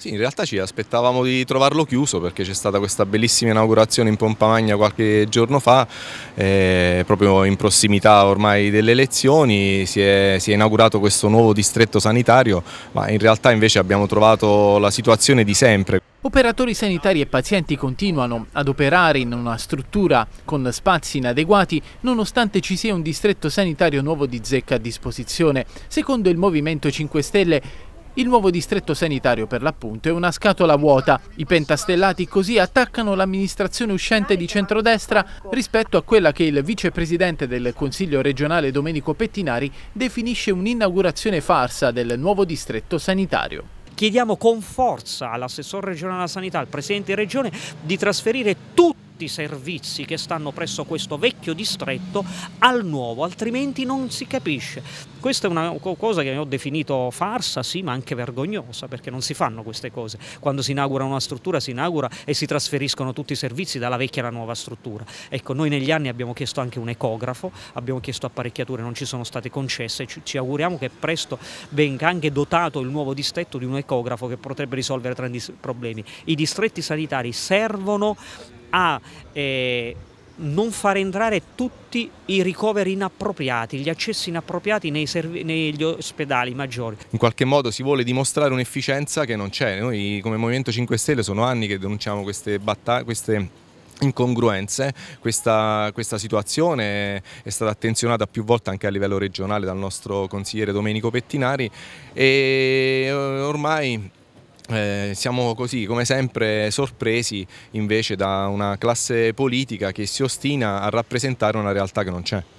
Sì, in realtà ci aspettavamo di trovarlo chiuso perché c'è stata questa bellissima inaugurazione in Pompa Magna qualche giorno fa, eh, proprio in prossimità ormai delle elezioni si è, si è, inaugurato questo nuovo distretto sanitario, ma in realtà invece abbiamo trovato la situazione di sempre. Operatori sanitari e pazienti continuano ad operare in una struttura con spazi inadeguati nonostante ci sia un distretto sanitario nuovo di zecca a disposizione. Secondo il Movimento 5 Stelle il nuovo distretto sanitario per l'appunto è una scatola vuota. I pentastellati così attaccano l'amministrazione uscente di centrodestra rispetto a quella che il vicepresidente del Consiglio regionale Domenico Pettinari definisce un'inaugurazione farsa del nuovo distretto sanitario chiediamo con forza all'assessore regionale alla sanità, al presidente di regione, di trasferire tutto tutti i servizi che stanno presso questo vecchio distretto al nuovo, altrimenti non si capisce. Questa è una cosa che ho definito farsa, sì, ma anche vergognosa, perché non si fanno queste cose. Quando si inaugura una struttura si inaugura e si trasferiscono tutti i servizi dalla vecchia alla nuova struttura. Ecco, noi negli anni abbiamo chiesto anche un ecografo, abbiamo chiesto apparecchiature, non ci sono state concesse, ci auguriamo che presto venga anche dotato il nuovo distretto di un ecografo che potrebbe risolvere tra problemi. I distretti sanitari servono a eh, non far entrare tutti i ricoveri inappropriati, gli accessi inappropriati negli ospedali maggiori. In qualche modo si vuole dimostrare un'efficienza che non c'è. Noi come Movimento 5 Stelle sono anni che denunciamo queste battaglie, queste incongruenze. Questa, questa, situazione è stata attenzionata più volte anche a livello regionale dal nostro consigliere Domenico Pettinari e eh, ormai eh, siamo così, come sempre, sorpresi invece da una classe politica che si ostina a rappresentare una realtà che non c'è.